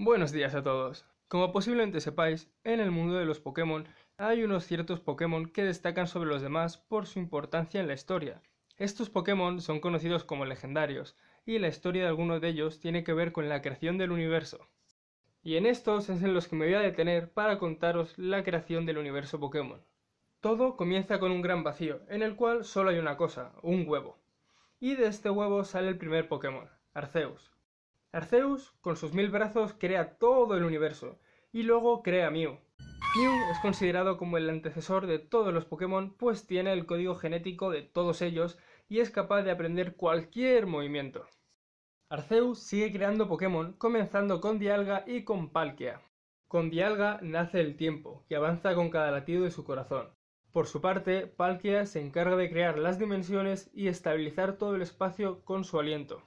Buenos días a todos. Como posiblemente sepáis, en el mundo de los Pokémon hay unos ciertos Pokémon que destacan sobre los demás por su importancia en la historia. Estos Pokémon son conocidos como legendarios, y la historia de algunos de ellos tiene que ver con la creación del universo. Y en estos es en los que me voy a detener para contaros la creación del universo Pokémon. Todo comienza con un gran vacío, en el cual solo hay una cosa, un huevo. Y de este huevo sale el primer Pokémon, Arceus, Arceus, con sus mil brazos, crea todo el universo, y luego crea Mew. Mew es considerado como el antecesor de todos los Pokémon, pues tiene el código genético de todos ellos y es capaz de aprender cualquier movimiento. Arceus sigue creando Pokémon, comenzando con Dialga y con Palkia. Con Dialga nace el tiempo, que avanza con cada latido de su corazón. Por su parte, Palkia se encarga de crear las dimensiones y estabilizar todo el espacio con su aliento.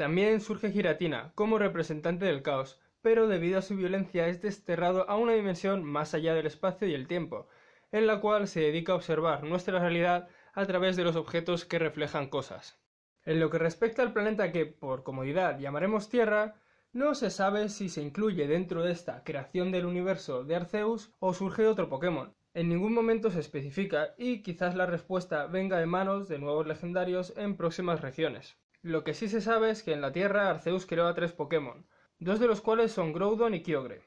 También surge Giratina como representante del caos, pero debido a su violencia es desterrado a una dimensión más allá del espacio y el tiempo, en la cual se dedica a observar nuestra realidad a través de los objetos que reflejan cosas. En lo que respecta al planeta que, por comodidad, llamaremos Tierra, no se sabe si se incluye dentro de esta creación del universo de Arceus o surge otro Pokémon. En ningún momento se especifica y quizás la respuesta venga de manos de nuevos legendarios en próximas regiones. Lo que sí se sabe es que en la Tierra Arceus creó a tres Pokémon, dos de los cuales son Groudon y Kyogre.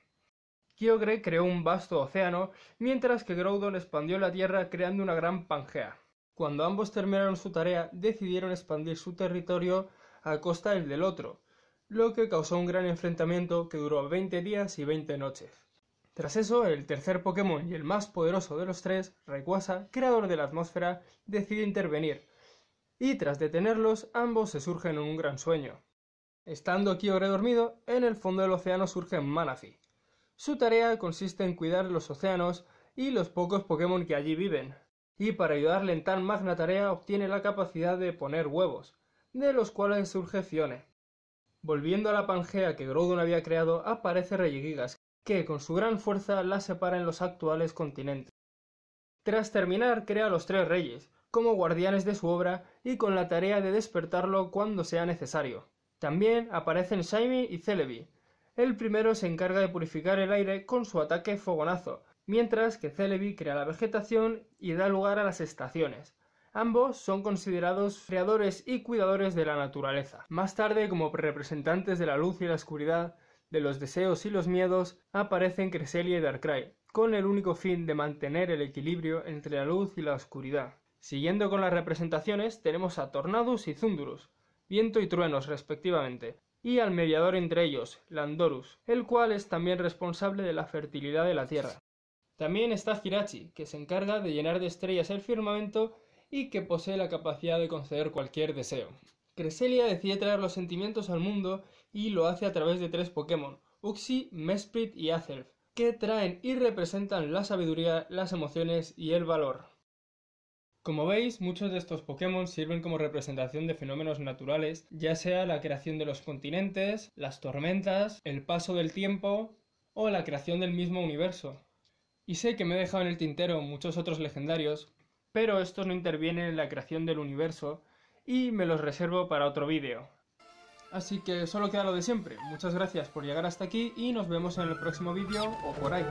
Kyogre creó un vasto océano, mientras que Groudon expandió la Tierra creando una gran Pangea. Cuando ambos terminaron su tarea, decidieron expandir su territorio a costa del del otro, lo que causó un gran enfrentamiento que duró 20 días y 20 noches. Tras eso, el tercer Pokémon y el más poderoso de los tres, Rayquaza, creador de la atmósfera, decide intervenir, y tras detenerlos ambos se surgen en un gran sueño. Estando Kyogre dormido, en el fondo del océano surge Manafi. Su tarea consiste en cuidar los océanos y los pocos Pokémon que allí viven, y para ayudarle en tan magna tarea obtiene la capacidad de poner huevos, de los cuales surge Fione. Volviendo a la Pangea que Grodon había creado, aparece Regigigas, que con su gran fuerza la separa en los actuales continentes. Tras terminar, crea los tres reyes, como guardianes de su obra y con la tarea de despertarlo cuando sea necesario. También aparecen Jaime y Celebi. El primero se encarga de purificar el aire con su ataque fogonazo, mientras que Celebi crea la vegetación y da lugar a las estaciones. Ambos son considerados creadores y cuidadores de la naturaleza. Más tarde, como representantes de la luz y la oscuridad, de los deseos y los miedos, aparecen Cresselia y Darkrai, con el único fin de mantener el equilibrio entre la luz y la oscuridad. Siguiendo con las representaciones, tenemos a Tornadus y Zundurus, viento y truenos respectivamente, y al mediador entre ellos, Landorus, el cual es también responsable de la fertilidad de la tierra. También está Hirachi, que se encarga de llenar de estrellas el firmamento y que posee la capacidad de conceder cualquier deseo. Creselia decide traer los sentimientos al mundo y lo hace a través de tres Pokémon, Uxie, Mesprit y Azelf, que traen y representan la sabiduría, las emociones y el valor. Como veis, muchos de estos Pokémon sirven como representación de fenómenos naturales, ya sea la creación de los continentes, las tormentas, el paso del tiempo o la creación del mismo universo. Y sé que me he dejado en el tintero muchos otros legendarios, pero estos no intervienen en la creación del universo y me los reservo para otro vídeo. Así que solo queda lo de siempre, muchas gracias por llegar hasta aquí y nos vemos en el próximo vídeo o por ahí.